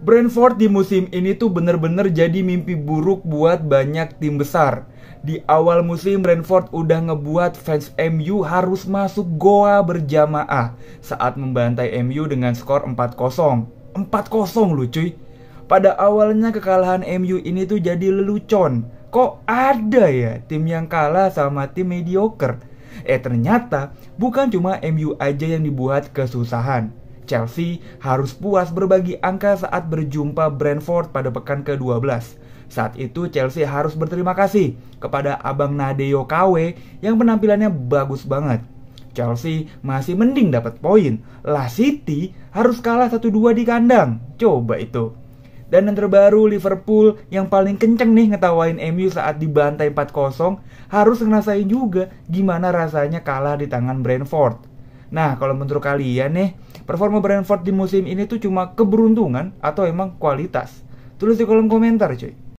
Brentford di musim ini tuh bener-bener jadi mimpi buruk buat banyak tim besar. Di awal musim Brentford udah ngebuat fans MU harus masuk goa berjamaah saat membantai MU dengan skor 4-0. 4-0 lu cuy. Pada awalnya kekalahan MU ini tuh jadi lelucon. Kok ada ya tim yang kalah sama tim mediocre? Eh ternyata bukan cuma MU aja yang dibuat kesusahan. Chelsea harus puas berbagi angka saat berjumpa Brentford pada pekan ke-12. Saat itu Chelsea harus berterima kasih kepada Abang Nadeo Kawe yang penampilannya bagus banget. Chelsea masih mending dapat poin. La City harus kalah 1-2 di kandang. Coba itu. Dan yang terbaru Liverpool yang paling kenceng nih ngetawain MU saat dibantai 4-0 harus ngerasain juga gimana rasanya kalah di tangan Brentford. Nah, kalau menurut kalian nih, Performa Brentford di musim ini tuh cuma keberuntungan atau emang kualitas? Tulis di kolom komentar cuy.